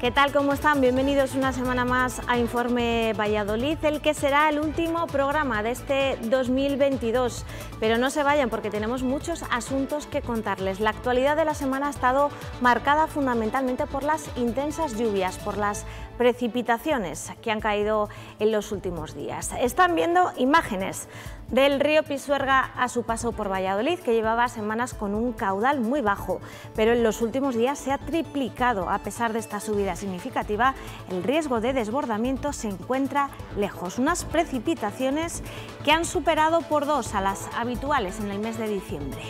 ¿Qué tal? ¿Cómo están? Bienvenidos una semana más a Informe Valladolid, el que será el último programa de este 2022. Pero no se vayan porque tenemos muchos asuntos que contarles. La actualidad de la semana ha estado marcada fundamentalmente por las intensas lluvias, por las precipitaciones que han caído en los últimos días. Están viendo imágenes del río Pisuerga a su paso por Valladolid, que llevaba semanas con un caudal muy bajo, pero en los últimos días se ha triplicado. A pesar de esta subida significativa, el riesgo de desbordamiento se encuentra lejos. Unas precipitaciones que han superado por dos a las habituales en el mes de diciembre.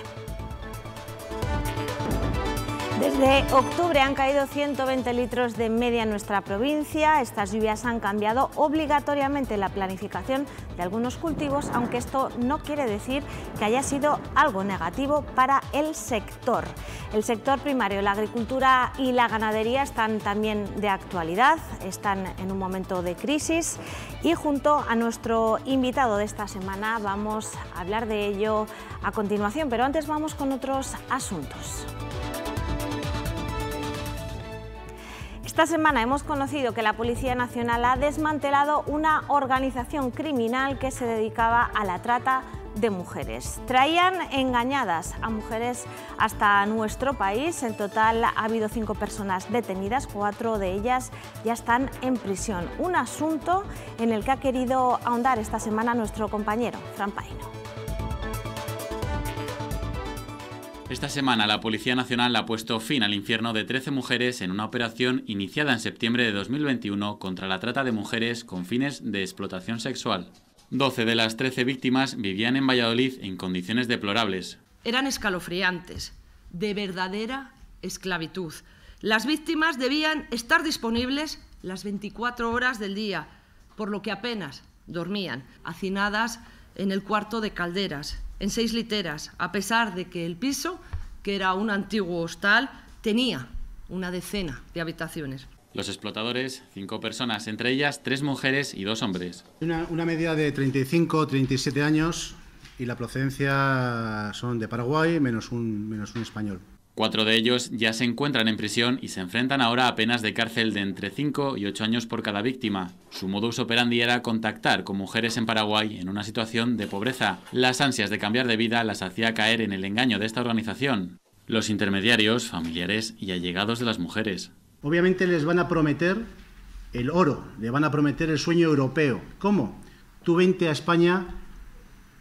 Desde octubre han caído 120 litros de media en nuestra provincia. Estas lluvias han cambiado obligatoriamente la planificación de algunos cultivos, aunque esto no quiere decir que haya sido algo negativo para el sector. El sector primario, la agricultura y la ganadería están también de actualidad, están en un momento de crisis y junto a nuestro invitado de esta semana vamos a hablar de ello a continuación, pero antes vamos con otros asuntos. Esta semana hemos conocido que la Policía Nacional ha desmantelado una organización criminal que se dedicaba a la trata de mujeres. Traían engañadas a mujeres hasta nuestro país. En total ha habido cinco personas detenidas, cuatro de ellas ya están en prisión. Un asunto en el que ha querido ahondar esta semana nuestro compañero, Fran Paino. Esta semana la Policía Nacional ha puesto fin al infierno de 13 mujeres en una operación iniciada en septiembre de 2021 contra la trata de mujeres con fines de explotación sexual. 12 de las 13 víctimas vivían en Valladolid en condiciones deplorables. Eran escalofriantes, de verdadera esclavitud. Las víctimas debían estar disponibles las 24 horas del día, por lo que apenas dormían, hacinadas en el cuarto de calderas, en seis literas, a pesar de que el piso, que era un antiguo hostal, tenía una decena de habitaciones. Los explotadores, cinco personas, entre ellas tres mujeres y dos hombres. Una, media de 35 37 años y la procedencia son de Paraguay menos un, menos un español. Cuatro de ellos ya se encuentran en prisión y se enfrentan ahora a penas de cárcel de entre 5 y 8 años por cada víctima. Su modus operandi era contactar con mujeres en Paraguay en una situación de pobreza. Las ansias de cambiar de vida las hacía caer en el engaño de esta organización. Los intermediarios, familiares y allegados de las mujeres. Obviamente les van a prometer el oro, le van a prometer el sueño europeo. ¿Cómo? Tú vente a España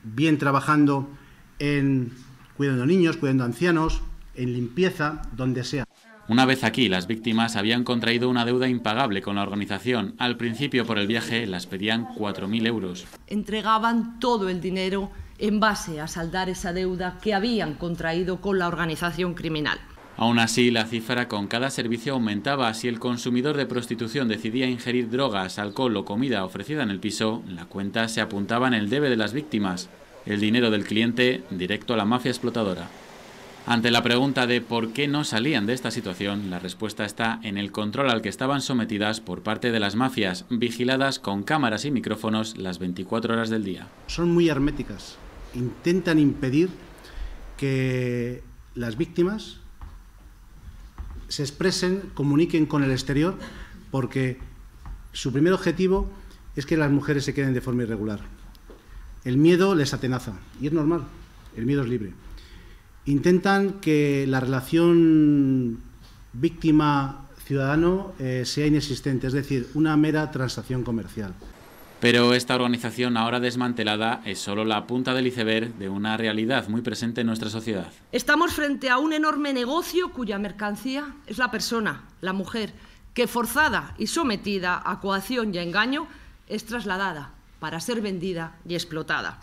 bien trabajando en cuidando niños, cuidando ancianos, en limpieza, donde sea. Una vez aquí, las víctimas habían contraído una deuda impagable con la organización. Al principio, por el viaje, las pedían 4.000 euros. Entregaban todo el dinero en base a saldar esa deuda que habían contraído con la organización criminal. Aún así, la cifra con cada servicio aumentaba. Si el consumidor de prostitución decidía ingerir drogas, alcohol o comida ofrecida en el piso, la cuenta se apuntaba en el debe de las víctimas. El dinero del cliente directo a la mafia explotadora. Ante la pregunta de por qué no salían de esta situación, la respuesta está en el control al que estaban sometidas por parte de las mafias, vigiladas con cámaras y micrófonos las 24 horas del día. Son muy herméticas, intentan impedir que las víctimas se expresen, comuniquen con el exterior, porque su primer objetivo es que las mujeres se queden de forma irregular. El miedo les atenaza, y es normal, el miedo es libre intentan que la relación víctima-ciudadano eh, sea inexistente, es decir, una mera transacción comercial. Pero esta organización ahora desmantelada es solo la punta del iceberg de una realidad muy presente en nuestra sociedad. Estamos frente a un enorme negocio cuya mercancía es la persona, la mujer, que forzada y sometida a coacción y a engaño es trasladada para ser vendida y explotada.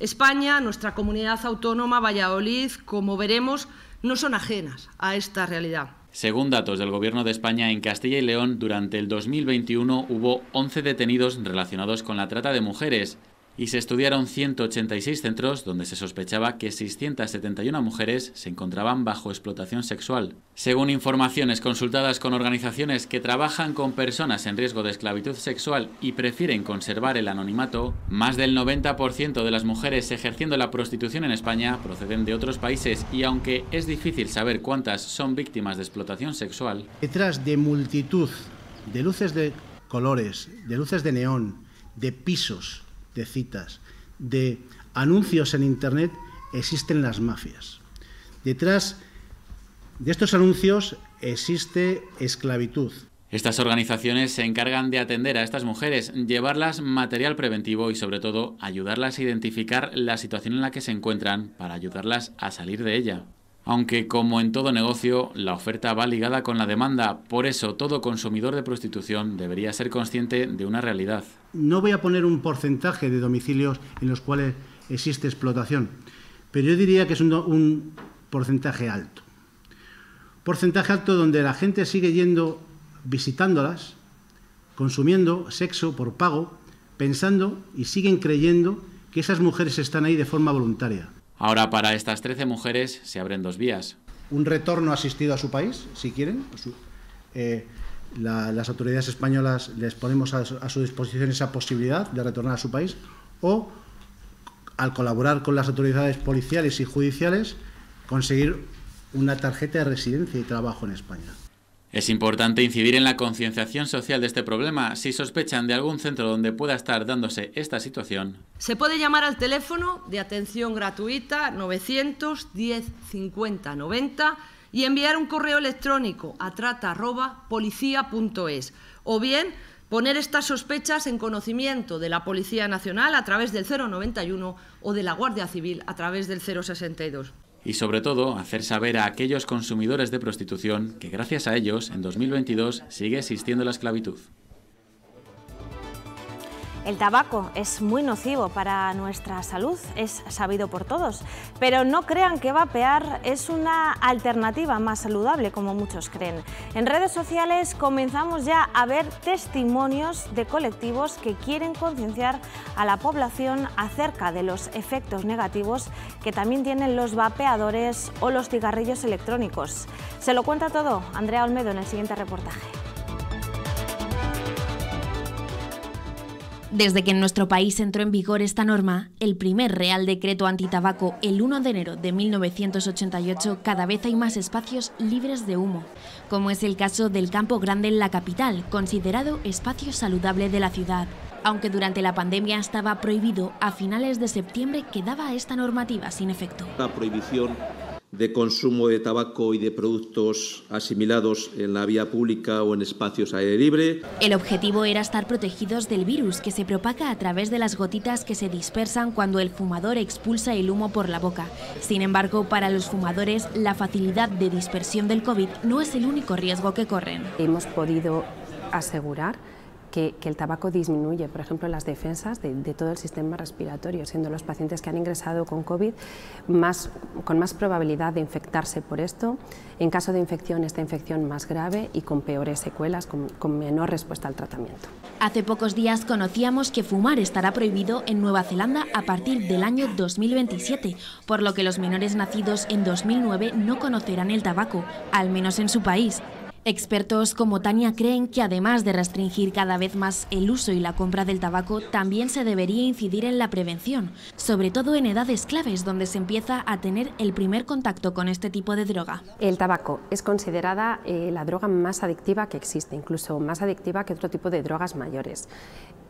España, nuestra comunidad autónoma, Valladolid, como veremos, no son ajenas a esta realidad. Según datos del Gobierno de España, en Castilla y León durante el 2021 hubo 11 detenidos relacionados con la trata de mujeres y se estudiaron 186 centros donde se sospechaba que 671 mujeres se encontraban bajo explotación sexual. Según informaciones consultadas con organizaciones que trabajan con personas en riesgo de esclavitud sexual y prefieren conservar el anonimato, más del 90% de las mujeres ejerciendo la prostitución en España proceden de otros países y aunque es difícil saber cuántas son víctimas de explotación sexual, detrás de multitud de luces de colores, de luces de neón, de pisos, de citas, de anuncios en Internet, existen las mafias. Detrás de estos anuncios existe esclavitud. Estas organizaciones se encargan de atender a estas mujeres, llevarlas material preventivo y sobre todo ayudarlas a identificar la situación en la que se encuentran para ayudarlas a salir de ella aunque como en todo negocio, la oferta va ligada con la demanda. Por eso, todo consumidor de prostitución debería ser consciente de una realidad. No voy a poner un porcentaje de domicilios en los cuales existe explotación, pero yo diría que es un, un porcentaje alto. Porcentaje alto donde la gente sigue yendo visitándolas, consumiendo sexo por pago, pensando y siguen creyendo que esas mujeres están ahí de forma voluntaria. Ahora para estas 13 mujeres se abren dos vías. Un retorno asistido a su país, si quieren. Eh, las autoridades españolas les ponemos a su disposición esa posibilidad de retornar a su país o al colaborar con las autoridades policiales y judiciales, conseguir una tarjeta de residencia y trabajo en España. Es importante incidir en la concienciación social de este problema si sospechan de algún centro donde pueda estar dándose esta situación. Se puede llamar al teléfono de atención gratuita 910 50 90 y enviar un correo electrónico a trata@policia.es o bien poner estas sospechas en conocimiento de la Policía Nacional a través del 091 o de la Guardia Civil a través del 062 y sobre todo hacer saber a aquellos consumidores de prostitución que gracias a ellos en 2022 sigue existiendo la esclavitud. El tabaco es muy nocivo para nuestra salud, es sabido por todos, pero no crean que vapear es una alternativa más saludable como muchos creen. En redes sociales comenzamos ya a ver testimonios de colectivos que quieren concienciar a la población acerca de los efectos negativos que también tienen los vapeadores o los cigarrillos electrónicos. Se lo cuenta todo Andrea Olmedo en el siguiente reportaje. Desde que en nuestro país entró en vigor esta norma, el primer Real Decreto Antitabaco el 1 de enero de 1988, cada vez hay más espacios libres de humo, como es el caso del Campo Grande en la capital, considerado espacio saludable de la ciudad. Aunque durante la pandemia estaba prohibido, a finales de septiembre quedaba esta normativa sin efecto. La prohibición de consumo de tabaco y de productos asimilados en la vía pública o en espacios aire libre. El objetivo era estar protegidos del virus que se propaga a través de las gotitas que se dispersan cuando el fumador expulsa el humo por la boca. Sin embargo, para los fumadores, la facilidad de dispersión del COVID no es el único riesgo que corren. Hemos podido asegurar que, el tabaco disminuye, por ejemplo, las defensas de, todo el sistema respiratorio, siendo los pacientes que han ingresado con COVID más, con más probabilidad de infectarse por esto, en caso de infección, esta infección más grave y con peores secuelas, con, con menor respuesta al tratamiento. Hace pocos días conocíamos que fumar estará prohibido en Nueva Zelanda a partir del año 2027, por lo que los menores nacidos en 2009 no conocerán el tabaco, al menos en su país. Expertos como Tania creen que además de restringir cada vez más el uso y la compra del tabaco, también se debería incidir en la prevención, sobre todo en edades claves donde se empieza a tener el primer contacto con este tipo de droga. El tabaco es considerada eh, la droga más adictiva que existe, incluso más adictiva que otro tipo de drogas mayores,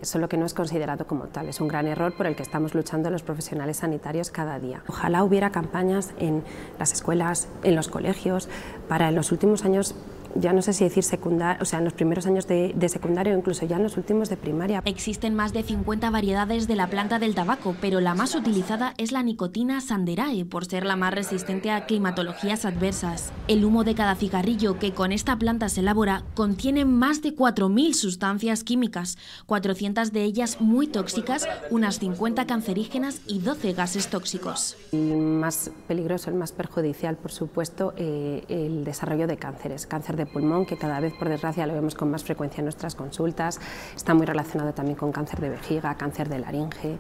solo que no es considerado como tal. Es un gran error por el que estamos luchando los profesionales sanitarios cada día. Ojalá hubiera campañas en las escuelas, en los colegios, para en los últimos años ya no sé si decir secundaria, o sea, en los primeros años de, de secundaria o incluso ya en los últimos de primaria. Existen más de 50 variedades de la planta del tabaco, pero la más utilizada es la nicotina sanderae, por ser la más resistente a climatologías adversas. El humo de cada cigarrillo que con esta planta se elabora contiene más de 4.000 sustancias químicas, 400 de ellas muy tóxicas, unas 50 cancerígenas y 12 gases tóxicos. El más peligroso, el más perjudicial, por supuesto, eh, el desarrollo de cánceres, cáncer de pulmón, que cada vez, por desgracia, lo vemos con más frecuencia en nuestras consultas. Está muy relacionado también con cáncer de vejiga, cáncer de laringe.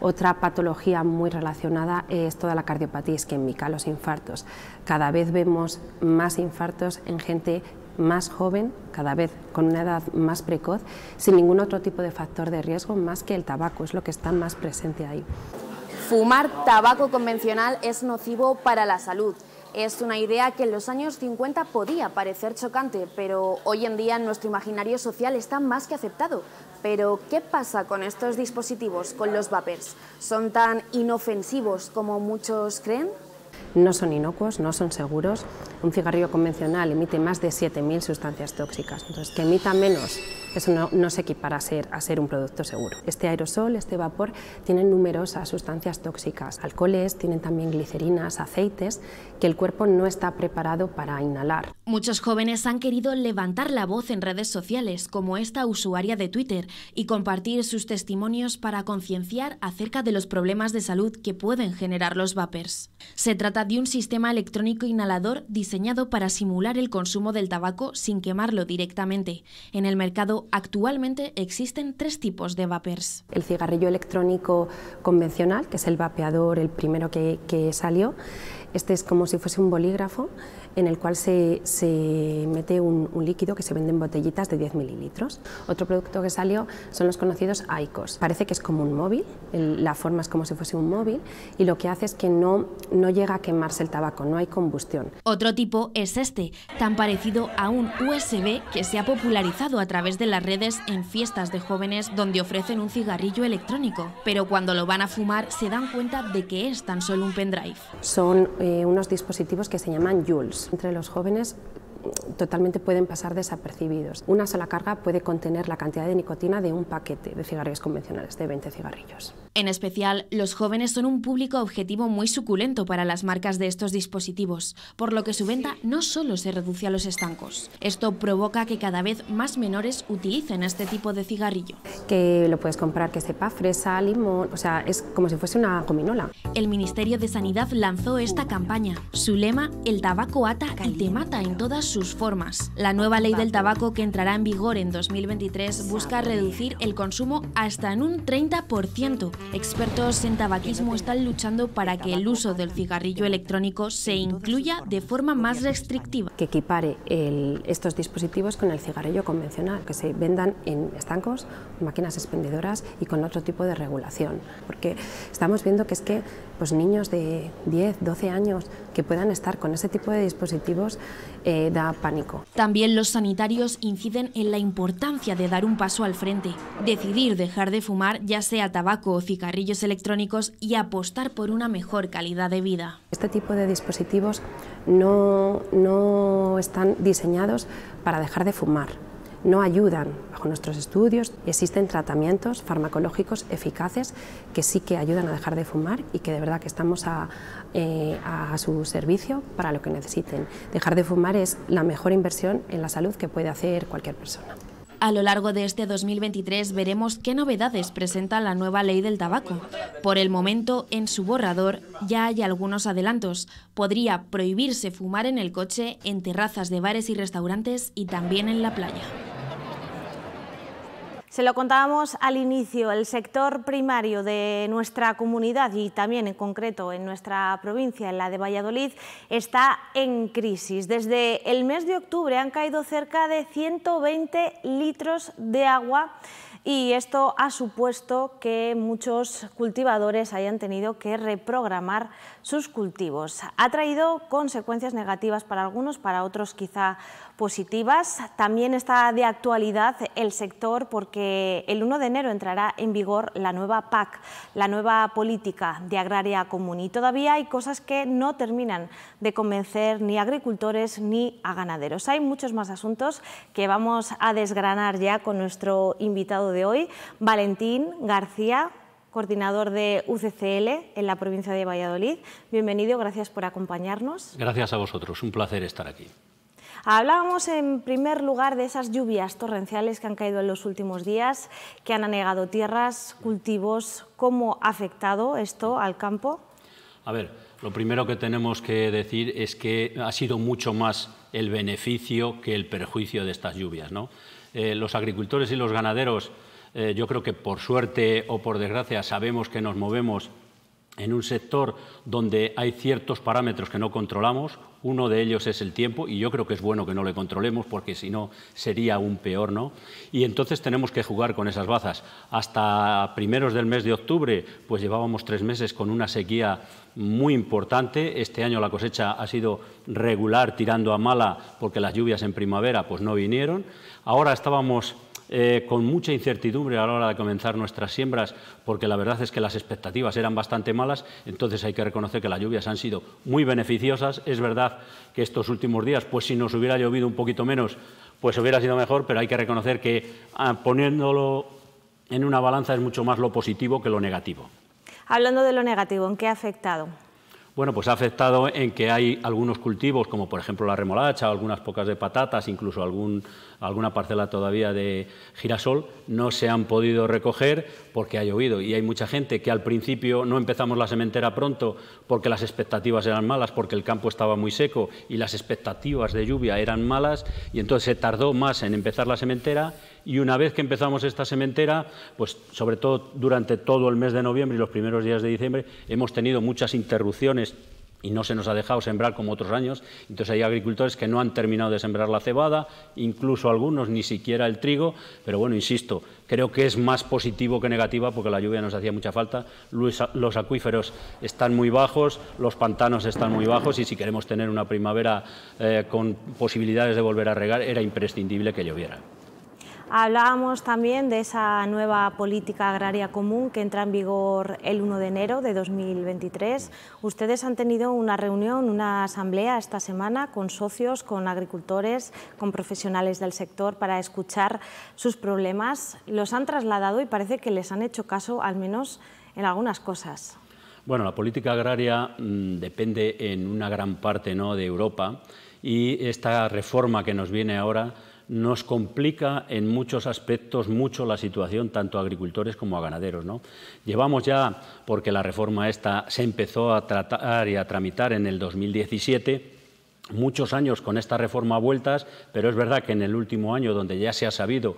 Otra patología muy relacionada es toda la cardiopatía isquémica, los infartos. Cada vez vemos más infartos en gente más joven, cada vez con una edad más precoz, sin ningún otro tipo de factor de riesgo más que el tabaco, es lo que está más presente ahí. Fumar tabaco convencional es nocivo para la salud. Es una idea que en los años 50 podía parecer chocante, pero hoy en día nuestro imaginario social está más que aceptado. Pero, ¿qué pasa con estos dispositivos, con los vapers? ¿Son tan inofensivos como muchos creen? No son inocuos, no son seguros. Un cigarrillo convencional emite más de 7.000 sustancias tóxicas. Entonces, que emita menos, eso no, se equipara a ser, a ser un producto seguro. Este aerosol, este vapor, tienen numerosas sustancias tóxicas. Alcoholes, tienen también glicerinas, aceites, que el cuerpo no está preparado para inhalar. Muchos jóvenes han querido levantar la voz en redes sociales, como esta usuaria de Twitter, y compartir sus testimonios para concienciar acerca de los problemas de salud que pueden generar los vapers trata de un sistema electrónico inhalador diseñado para simular el consumo del tabaco sin quemarlo directamente. En el mercado actualmente existen tres tipos de vapers. El cigarrillo electrónico convencional, que es el vapeador, el primero que, que salió, este es como si fuese un bolígrafo en el cual se, se mete un, líquido que se vende en botellitas de 10 mililitros. Otro producto que salió son los conocidos Icos. Parece que es como un móvil, la forma es como si fuese un móvil y lo que hace es que no, no llega a quemarse el tabaco, no hay combustión. Otro tipo es este, tan parecido a un USB que se ha popularizado a través de las redes en fiestas de jóvenes donde ofrecen un cigarrillo electrónico, pero cuando lo van a fumar se dan cuenta de que es tan solo un pendrive. Son eh, unos dispositivos que se llaman Jules entre los jóvenes totalmente pueden pasar desapercibidos. Una sola carga puede contener la cantidad de nicotina de un paquete de cigarrillos convencionales de 20 cigarrillos. En especial, los jóvenes son un público objetivo muy suculento para las marcas de estos dispositivos, por lo que su venta no solo se reduce a los estancos. Esto provoca que cada vez más menores utilicen este tipo de cigarrillo. Que lo puedes comprar que sepa fresa, limón, o sea, es como si fuese una gominola. El Ministerio de Sanidad lanzó esta campaña. Su lema, el tabaco ata y te mata en todas sus formas. La nueva ley del tabaco que entrará en vigor en 2023 busca reducir el consumo hasta en un 30%. Expertos en tabaquismo están luchando para que el uso del cigarrillo electrónico se incluya de forma más restrictiva. Que equipare estos dispositivos con el cigarrillo convencional, que se vendan en estancos, máquinas expendedoras y con otro tipo de regulación. Porque estamos viendo que es que pues, niños de 10, 12 años que puedan estar con ese tipo de dispositivos eh, da pánico. También los sanitarios inciden en la importancia de dar un paso al frente, decidir dejar de fumar ya sea tabaco o cigarrillos electrónicos y apostar por una mejor calidad de vida. Este tipo de dispositivos no están diseñados para dejar de fumar no ayudan bajo nuestros estudios. Existen tratamientos farmacológicos eficaces que sí que ayudan a dejar de fumar y que de verdad que estamos eh, a, su servicio para lo que necesiten. Dejar de fumar es la mejor inversión en la salud que puede hacer cualquier persona. A lo largo de este 2023 veremos qué novedades presenta la nueva ley del tabaco. Por el momento, en su borrador ya hay algunos adelantos. Podría prohibirse fumar en el coche, en terrazas de bares y restaurantes y también en la playa. Se lo contábamos al inicio, el sector primario de nuestra comunidad y también en concreto en nuestra provincia, en la de Valladolid, está en crisis. Desde el mes de octubre han caído cerca de 120 litros de agua y esto ha supuesto que muchos cultivadores hayan tenido que reprogramar sus cultivos. Ha traído consecuencias negativas para algunos, para otros quizá positivas. También está de actualidad el sector porque el 1 de enero entrará en vigor la nueva PAC, la nueva política de agraria común. Y todavía hay cosas que no terminan de convencer ni a agricultores ni a ganaderos. Hay muchos más asuntos que vamos a desgranar ya con nuestro invitado de hoy, Valentín García, coordinador de UCCL en la provincia de Valladolid. Bienvenido, gracias por acompañarnos. Gracias a vosotros, un placer estar aquí. Hablábamos en primer lugar de esas lluvias torrenciales que han caído en los últimos días, que han anegado tierras, cultivos. ¿Cómo ha afectado esto al campo? A ver, lo primero que tenemos que decir es que ha sido mucho más el beneficio que el perjuicio de estas lluvias. Eh, los agricultores y los ganaderos, eh, yo creo que por suerte o por desgracia sabemos que nos movemos en un sector donde hay ciertos parámetros que no controlamos, uno de ellos es el tiempo, y yo creo que es bueno que no le controlemos, porque si no sería aún peor, ¿no? Y entonces tenemos que jugar con esas bazas. Hasta primeros del mes de octubre, pues llevábamos tres meses con una sequía muy importante. Este año la cosecha ha sido regular, tirando a mala, porque las lluvias en primavera pues no vinieron. Ahora estábamos eh, con mucha incertidumbre a la hora de comenzar nuestras siembras, porque la verdad es que las expectativas eran bastante malas, entonces hay que reconocer que las lluvias han sido muy beneficiosas. Es verdad que estos últimos días, pues si nos hubiera llovido un poquito menos, pues hubiera sido mejor, pero hay que reconocer que ah, poniéndolo en una balanza es mucho más lo positivo que lo negativo. Hablando de lo negativo, ¿en qué ha afectado? Bueno, pues ha afectado en que hay algunos cultivos, como por ejemplo la remolacha, algunas pocas de patatas, incluso algún alguna parcela todavía de girasol, no se han podido recoger porque ha llovido. Y hay mucha gente que al principio no empezamos la sementera pronto porque las expectativas eran malas, porque el campo estaba muy seco y las expectativas de lluvia eran malas, y entonces se tardó más en empezar la sementera. Y una vez que empezamos esta sementera, pues sobre todo durante todo el mes de noviembre y los primeros días de diciembre, hemos tenido muchas interrupciones y no se nos ha dejado sembrar como otros años. Entonces hay agricultores que no han terminado de sembrar la cebada, incluso algunos ni siquiera el trigo, pero bueno, insisto, creo que es más positivo que negativa porque la lluvia nos hacía mucha falta, los acuíferos están muy bajos, los pantanos están muy bajos y si queremos tener una primavera eh, con posibilidades de volver a regar era imprescindible que lloviera. Hablábamos también de esa nueva política agraria común que entra en vigor el 1 de enero de 2023. Ustedes han tenido una reunión, una asamblea esta semana con socios, con agricultores, con profesionales del sector para escuchar sus problemas. Los han trasladado y parece que les han hecho caso, al menos en algunas cosas. Bueno, la política agraria mm, depende en una gran parte ¿no? de Europa y esta reforma que nos viene ahora nos complica en muchos aspectos mucho la situación tanto a agricultores como a ganaderos. Llevamos ya, porque la reforma esta se empezó a tratar y a tramitar en el 2017, muchos años con esta reforma a vueltas, pero es verdad que en el último año, donde ya se ha sabido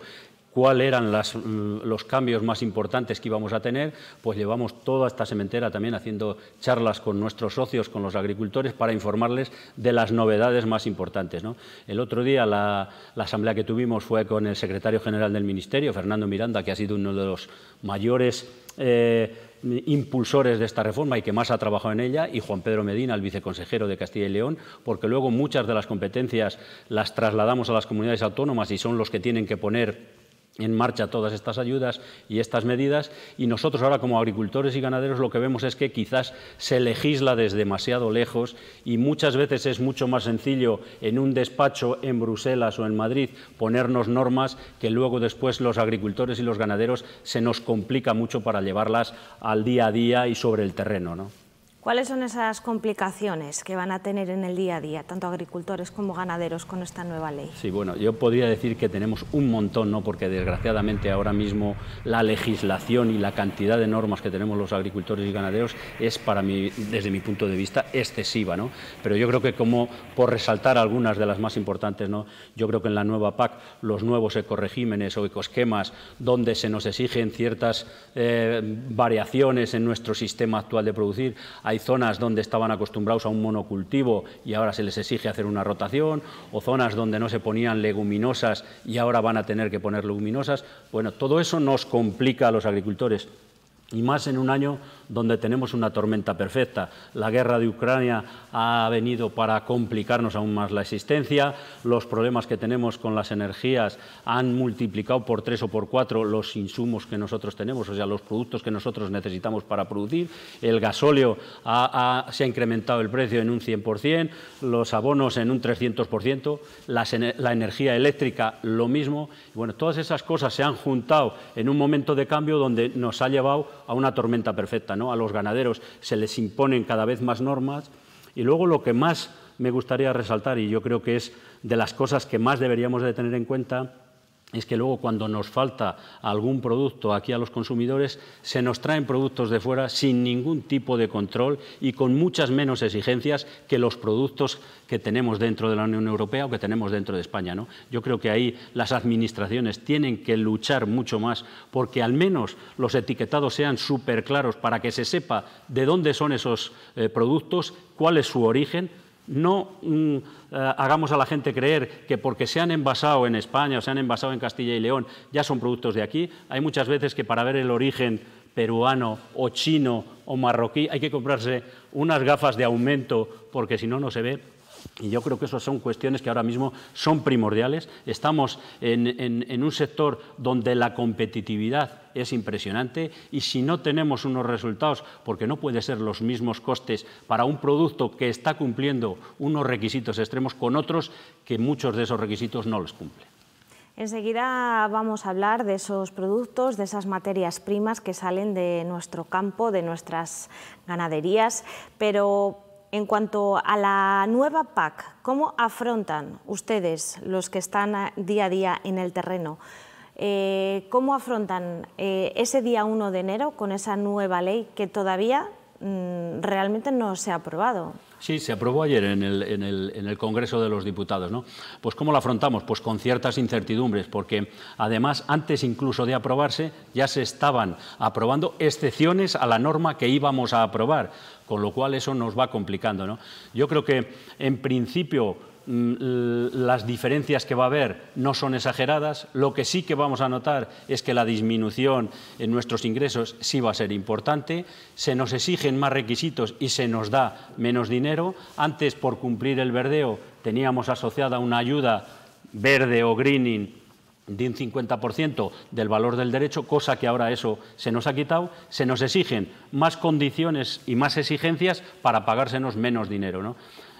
cuáles eran mm, los cambios más importantes que íbamos a tener, pues llevamos toda esta sementera también haciendo charlas con nuestros socios, con los agricultores, para informarles de las novedades más importantes. El otro día la, asamblea que tuvimos fue con el secretario general del Ministerio, Fernando Miranda, que ha sido uno de los mayores... Eh, impulsores de esta reforma y que más ha trabajado en ella, y Juan Pedro Medina, el viceconsejero de Castilla y León, porque luego muchas de las competencias las trasladamos a las comunidades autónomas y son los que tienen que poner en marcha todas estas ayudas y estas medidas y nosotros ahora como agricultores y ganaderos lo que vemos es que quizás se legisla desde demasiado lejos y muchas veces es mucho más sencillo en un despacho en Bruselas o en Madrid ponernos normas que luego después los agricultores y los ganaderos se nos complica mucho para llevarlas al día a día y sobre el terreno. ¿no? ¿Cuáles son esas complicaciones que van a tener en el día a día, tanto agricultores como ganaderos, con esta nueva ley? Sí, bueno, yo podría decir que tenemos un montón, ¿no? porque desgraciadamente ahora mismo la legislación y la cantidad de normas que tenemos los agricultores y ganaderos es, para mí, desde mi punto de vista, excesiva. ¿no? Pero yo creo que, como por resaltar algunas de las más importantes, ¿no? yo creo que en la nueva PAC los nuevos ecoregímenes o ecosquemas donde se nos exigen ciertas eh, variaciones en nuestro sistema actual de producir, hay zonas donde estaban acostumbrados a un monocultivo y ahora se les exige hacer una rotación, o zonas donde no se ponían leguminosas y ahora van a tener que poner leguminosas. Bueno, todo eso nos complica a los agricultores y más en un año donde tenemos una tormenta perfecta. La guerra de Ucrania ha venido para complicarnos aún más la existencia, los problemas que tenemos con las energías han multiplicado por tres o por cuatro los insumos que nosotros tenemos, o sea, los productos que nosotros necesitamos para producir, el gasóleo se ha incrementado el precio en un 100%, los abonos en un 300%, la energía eléctrica lo mismo. Bueno, todas esas cosas se han juntado en un momento de cambio donde nos ha llevado a una tormenta perfecta. ¿no? A los ganaderos se les imponen cada vez más normas y luego lo que más me gustaría resaltar, y yo creo que es de las cosas que más deberíamos de tener en cuenta, es que luego cuando nos falta algún producto aquí a los consumidores, se nos traen productos de fuera sin ningún tipo de control y con muchas menos exigencias que los productos que tenemos dentro de la Unión Europea o que tenemos dentro de España. Yo creo que ahí las administraciones tienen que luchar mucho más porque al menos los etiquetados sean súper claros para que se sepa de dónde son esos eh, productos, cuál es su origen, no mm, eh, hagamos a la gente creer que porque se han envasado en España o se han envasado en Castilla y León ya son productos de aquí. Hay muchas veces que para ver el origen peruano o chino o marroquí hay que comprarse unas gafas de aumento porque si no, no se ve y yo creo que esas son cuestiones que ahora mismo son primordiales. Estamos en, un sector donde la competitividad es impresionante y si no tenemos unos resultados, porque no puede ser los mismos costes para un producto que está cumpliendo unos requisitos extremos con otros que muchos de esos requisitos no los cumplen. Enseguida vamos a hablar de esos productos, de esas materias primas que salen de nuestro campo, de nuestras ganaderías, pero en cuanto a la nueva PAC, ¿cómo afrontan ustedes, los que están eh, día a día en el terreno, eh, cómo afrontan eh, ese día 1 de enero con esa nueva ley que todavía mm, realmente no se ha aprobado? Sí, se aprobó ayer en el, Congreso de los Diputados. ¿no? Pues ¿cómo lo afrontamos? Pues con ciertas incertidumbres, porque además antes incluso de aprobarse ya se estaban aprobando excepciones a la norma que íbamos a aprobar, con lo cual eso nos va complicando. ¿no? Yo creo que en principio Mm, las diferencias que va a haber no son exageradas. Lo que sí que vamos a notar es que la disminución en nuestros ingresos sí va a ser importante. Se nos exigen más requisitos y se nos da menos dinero. Antes, por cumplir el verdeo, teníamos asociada una ayuda verde o greening de un 50% del valor del derecho, cosa que ahora eso se nos ha quitado, se nos exigen más condiciones y más exigencias para pagársenos menos dinero.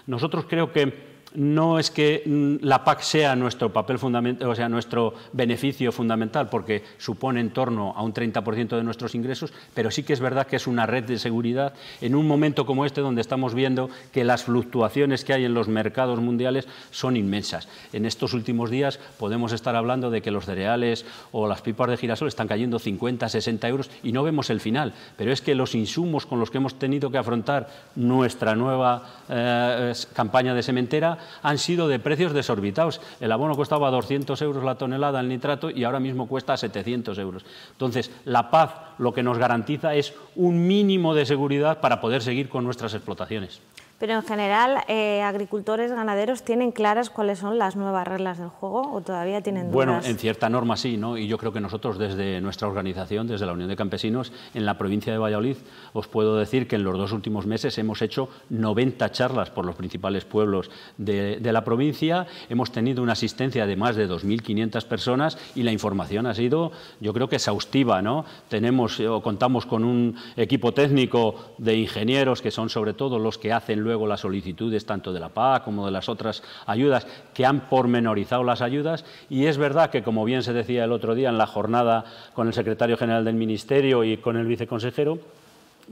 Nosotros creo que no es que mm, la PAC sea nuestro papel fundamental, o sea, nuestro beneficio fundamental, porque supone en torno a un 30% de nuestros ingresos, pero sí que es verdad que es una red de seguridad en un momento como este donde estamos viendo que las fluctuaciones que hay en los mercados mundiales son inmensas. En estos últimos días podemos estar hablando de que los cereales o las pipas de girasol están cayendo 50, 60 euros y no vemos el final, pero es que los insumos con los que hemos tenido que afrontar nuestra nueva eh, campaña de sementera han sido de precios desorbitados. El abono costaba 200 euros la tonelada el nitrato y ahora mismo cuesta 700 euros. Entonces, la paz lo que nos garantiza es un mínimo de seguridad para poder seguir con nuestras explotaciones. Pero en general, eh, agricultores, ganaderos, ¿tienen claras cuáles son las nuevas reglas del juego o todavía tienen dudas? Bueno, en cierta norma sí, ¿no? Y yo creo que nosotros desde nuestra organización, desde la Unión de Campesinos, en la provincia de Valladolid, os puedo decir que en los dos últimos meses hemos hecho 90 charlas por los principales pueblos de, la provincia, hemos tenido una asistencia de más de 2.500 personas y la información ha sido, yo creo que exhaustiva, ¿no? Tenemos o contamos con un equipo técnico de ingenieros que son sobre todo los que hacen luego las solicitudes tanto de la PAC como de las otras ayudas que han pormenorizado las ayudas. Y es verdad que, como bien se decía el otro día en la jornada con el secretario general del Ministerio y con el viceconsejero,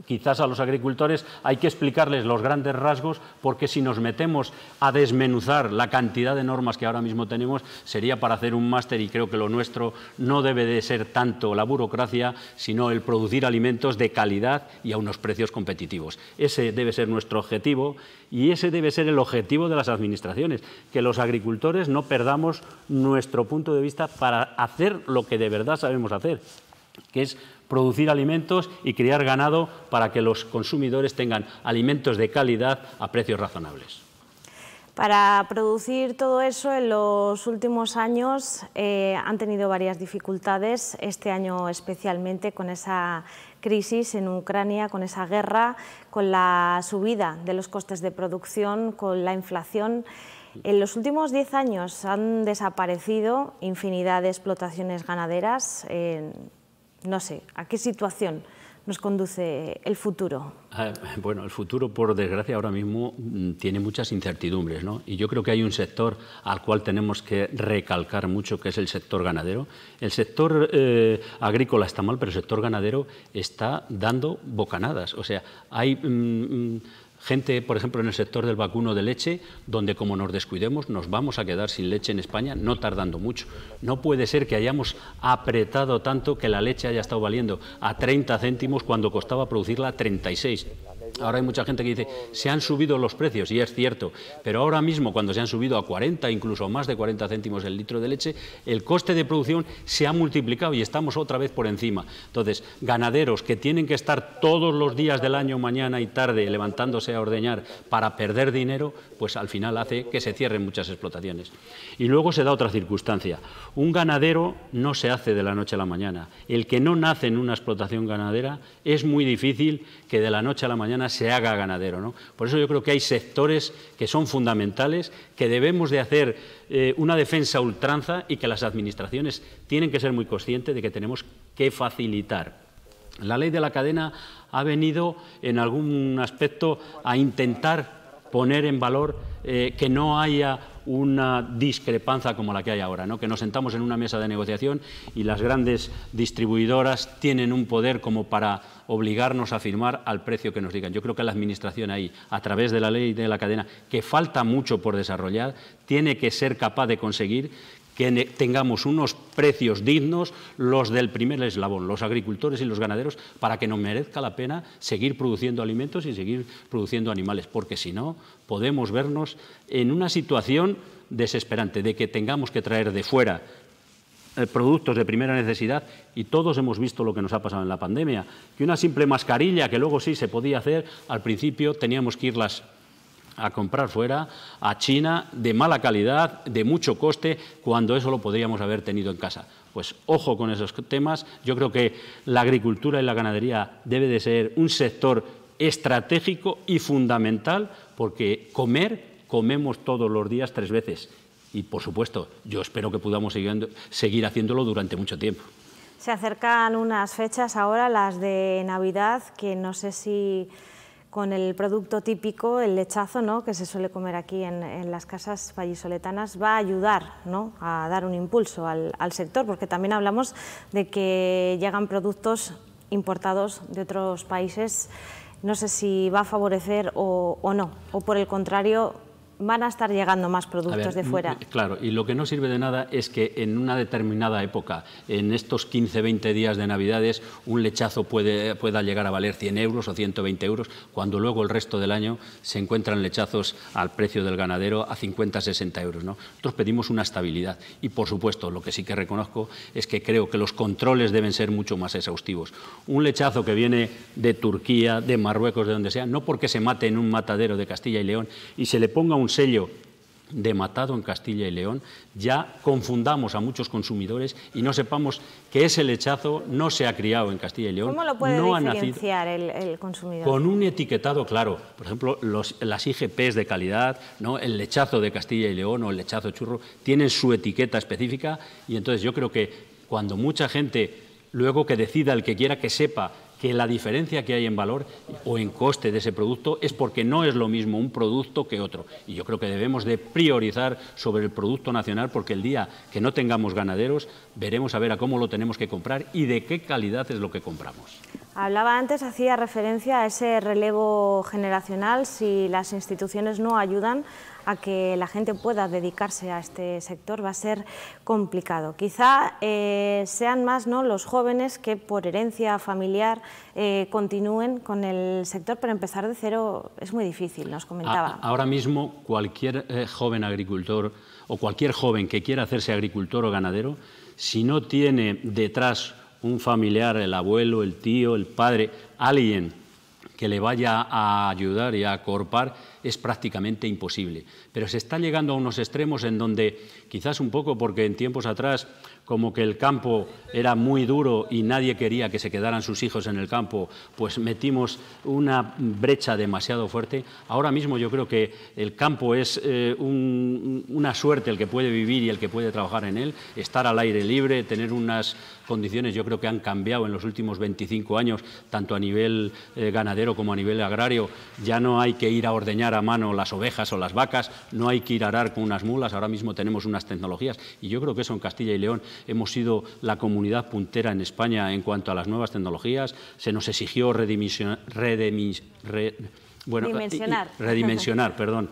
quizás a los agricultores hay que explicarles los grandes rasgos porque si nos metemos a desmenuzar la cantidad de normas que ahora mismo tenemos sería para hacer un máster y creo que lo nuestro no debe de ser tanto la burocracia sino el producir alimentos de calidad y a unos precios competitivos. Ese debe ser nuestro objetivo y ese debe ser el objetivo de las administraciones, que los agricultores no perdamos nuestro punto de vista para hacer lo que de verdad sabemos hacer, que es producir alimentos y criar ganado para que los consumidores tengan alimentos de calidad a precios razonables. Para producir todo eso en los últimos años eh, han tenido varias dificultades, este año especialmente con esa crisis en Ucrania, con esa guerra, con la subida de los costes de producción, con la inflación. En los últimos 10 años han desaparecido infinidad de explotaciones ganaderas no sé, ¿a qué situación nos conduce el futuro? Ah, bueno, el futuro, por desgracia, ahora mismo mm, tiene muchas incertidumbres, ¿no? Y yo creo que hay un sector al cual tenemos que recalcar mucho, que es el sector ganadero. El sector eh, agrícola está mal, pero el sector ganadero está dando bocanadas. O sea, hay... Mm, mm, gente, por ejemplo, en el sector del vacuno de leche, donde como nos descuidemos nos vamos a quedar sin leche en España, no tardando mucho. No puede ser que hayamos apretado tanto que la leche haya estado valiendo a 30 céntimos cuando costaba producirla a 36. Ahora hay mucha gente que dice, se han subido los precios, y es cierto, pero ahora mismo cuando se han subido a 40, incluso más de 40 céntimos el litro de leche, el coste de producción se ha multiplicado y estamos otra vez por encima. Entonces, ganaderos que tienen que estar todos los días del año, mañana y tarde, levantándose a ordeñar para perder dinero, pues al final hace que se cierren muchas explotaciones. Y luego se da otra circunstancia. Un ganadero no se hace de la noche a la mañana. El que no nace en una explotación ganadera es muy difícil que de la noche a la mañana se haga ganadero. ¿no? Por eso yo creo que hay sectores que son fundamentales, que debemos de hacer eh, una defensa ultranza y que las administraciones tienen que ser muy conscientes de que tenemos que facilitar. La ley de la cadena ha venido en algún aspecto a intentar poner en valor eh, que no haya una discrepancia como la que hay ahora, ¿no? que nos sentamos en una mesa de negociación y las grandes distribuidoras tienen un poder como para obligarnos a firmar al precio que nos digan. Yo creo que la Administración ahí, a través de la ley de la cadena, que falta mucho por desarrollar, tiene que ser capaz de conseguir que tengamos unos precios dignos, los del primer eslabón, los agricultores y los ganaderos, para que nos merezca la pena seguir produciendo alimentos y seguir produciendo animales, porque si no, podemos vernos en una situación desesperante, de que tengamos que traer de fuera eh, productos de primera necesidad y todos hemos visto lo que nos ha pasado en la pandemia, que una simple mascarilla que luego sí se podía hacer, al principio teníamos que irlas a comprar fuera, a China, de mala calidad, de mucho coste, cuando eso lo podríamos haber tenido en casa. Pues ojo con esos temas. Yo creo que la agricultura y la ganadería debe de ser un sector estratégico y fundamental porque comer, comemos todos los días tres veces. Y por supuesto, yo espero que podamos seguir haciéndolo durante mucho tiempo. Se acercan unas fechas ahora, las de Navidad, que no sé si con el producto típico, el lechazo, ¿no? que se suele comer aquí en, las casas vallisoletanas, va a ayudar ¿no? a dar un impulso al, sector, porque también hablamos de que llegan productos importados de otros países. No sé si va a favorecer o no, o por el contrario van a estar llegando más productos de fuera. Mm, claro, y lo que no sirve de nada es que en una determinada época, en estos 15, 20 días de Navidades, un lechazo puede, pueda llegar a valer 100 euros o 120 euros, cuando luego el resto del año se encuentran lechazos al precio del ganadero a 50, 60 euros. Nosotros pedimos una estabilidad y, por supuesto, lo que sí que reconozco es que creo que los controles deben ser mucho más exhaustivos. Un lechazo que viene de Turquía, de Marruecos, de donde sea, no porque se mate en un matadero de Castilla y León y se le ponga un sello de matado en Castilla y León, ya confundamos a muchos consumidores y no sepamos que ese lechazo no se ha criado en Castilla y León. ¿Cómo lo puede no diferenciar el, consumidor? Con un etiquetado claro. Por ejemplo, las IGPs de calidad, ¿no? el lechazo de Castilla y León o el lechazo churro, tienen su etiqueta específica y entonces yo creo que cuando mucha gente, luego que decida el que quiera que sepa que la diferencia que hay en valor o en coste de ese producto es porque no es lo mismo un producto que otro. Y yo creo que debemos de priorizar sobre el producto nacional porque el día que no tengamos ganaderos veremos a ver a cómo lo tenemos que comprar y de qué calidad es lo que compramos. Hablaba antes, hacía referencia a ese relevo generacional, si las instituciones no ayudan a que la gente pueda dedicarse a este sector va a ser complicado. Quizá eh, sean más ¿no? los jóvenes que por herencia familiar eh, continúen con el sector, pero empezar de cero es muy difícil, nos comentaba. Ahora mismo cualquier eh, joven agricultor o cualquier joven que quiera hacerse agricultor o ganadero, si no tiene detrás un familiar, el abuelo, el tío, el padre, alguien que le vaya a ayudar y a acorpar es prácticamente imposible. Pero se está llegando a unos extremos en donde, quizás un poco porque en tiempos atrás, como que el campo era muy duro y nadie quería que se quedaran sus hijos en el campo, pues metimos una brecha demasiado fuerte. Ahora mismo yo creo que el campo es eh, una suerte el que puede vivir y el que puede trabajar en él, estar al aire libre, tener unas condiciones yo creo que han cambiado en los últimos 25 años, tanto a nivel eh, ganadero como a nivel agrario. Ya no hay que ir a ordeñar a mano las ovejas o las vacas, no hay que ir a arar con unas mulas, ahora mismo tenemos unas tecnologías y yo creo que eso en Castilla y León hemos sido la comunidad puntera en España en cuanto a las nuevas tecnologías, se nos exigió redimensionar... redimensionar, perdón,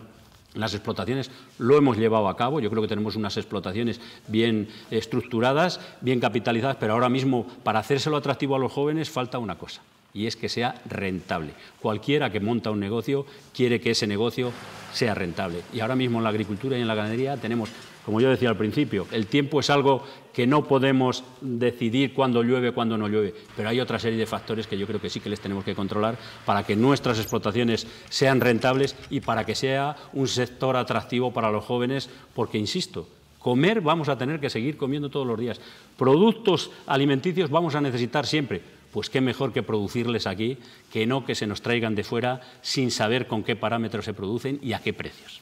las explotaciones lo hemos llevado a cabo, yo creo que tenemos unas explotaciones bien estructuradas, bien capitalizadas, pero ahora mismo para hacérselo atractivo a los jóvenes falta una cosa, y es que sea rentable. Cualquiera que monta un negocio quiere que ese negocio sea rentable. Y ahora mismo en la agricultura y en la ganadería tenemos como yo decía al principio, el tiempo es algo que no podemos decidir cuándo llueve, cuándo no llueve, pero hay otra serie de factores que yo creo que sí que les tenemos que controlar para que nuestras explotaciones sean rentables y para que sea un sector atractivo para los jóvenes, porque, insisto, comer vamos a tener que seguir comiendo todos los días, productos alimenticios vamos a necesitar siempre, pues qué mejor que producirles aquí que no que se nos traigan de fuera sin saber con qué parámetros se producen y a qué precios.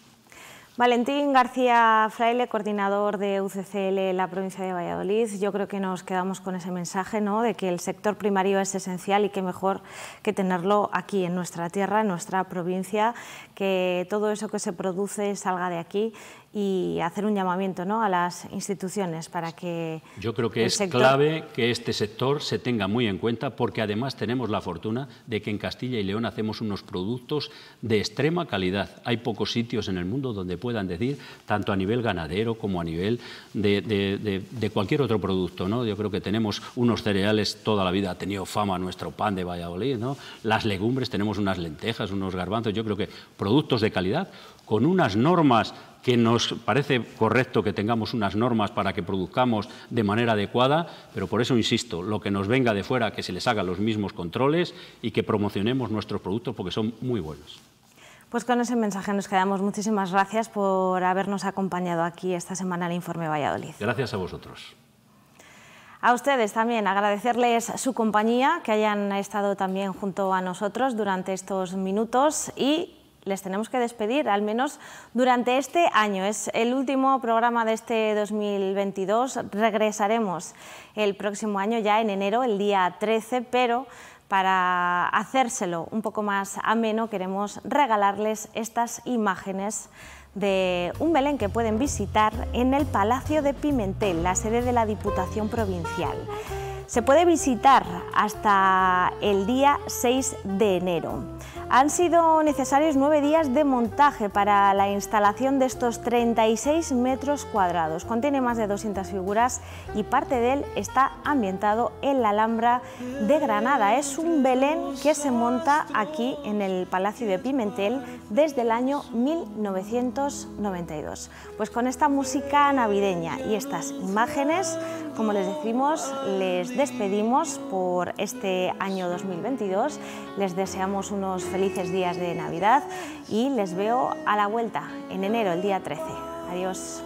Valentín García Fraile, coordinador de UCCL en la provincia de Valladolid. Yo creo que nos quedamos con ese mensaje ¿no? de que el sector primario es esencial y que mejor que tenerlo aquí en nuestra tierra, en nuestra provincia, que todo eso que se produce salga de aquí y hacer un llamamiento ¿no? a las instituciones para que... Yo creo que es clave que este sector se tenga muy en cuenta porque además tenemos la fortuna de que en Castilla y León hacemos unos productos de extrema calidad. Hay pocos sitios en el mundo donde puedan decir, tanto a nivel ganadero como a nivel de, cualquier otro producto. ¿no? Yo creo que tenemos unos cereales, toda la vida ha tenido fama nuestro pan de Valladolid, ¿no? las legumbres, tenemos unas lentejas, unos garbanzos, yo creo que productos de calidad con unas normas que nos parece correcto que tengamos unas normas para que produzcamos de manera adecuada, pero por eso insisto, lo que nos venga de fuera, que se les haga los mismos controles y que promocionemos nuestros productos porque son muy buenos. Pues con ese mensaje nos quedamos. Muchísimas gracias por habernos acompañado aquí esta semana en el Informe Valladolid. Gracias a vosotros. A ustedes también agradecerles su compañía, que hayan estado también junto a nosotros durante estos minutos y les tenemos que despedir, al menos durante este año. Es el último programa de este 2022. Regresaremos el próximo año, ya en enero, el día 13, pero para hacérselo un poco más ameno queremos regalarles estas imágenes de un Belén que pueden visitar en el Palacio de Pimentel, la sede de la Diputación Provincial. Se puede visitar hasta el día 6 de enero. Han sido necesarios nueve días de montaje para la instalación de estos 36 metros cuadrados. Contiene más de 200 figuras y parte de él está ambientado en la Alhambra de Granada. Es un Belén que se monta aquí en el Palacio de Pimentel desde el año 1992. Pues con esta música navideña y estas imágenes, como les decimos, les despedimos por este año 2022 les deseamos unos felices días de Navidad y les veo a la vuelta en enero, el día 13. Adiós.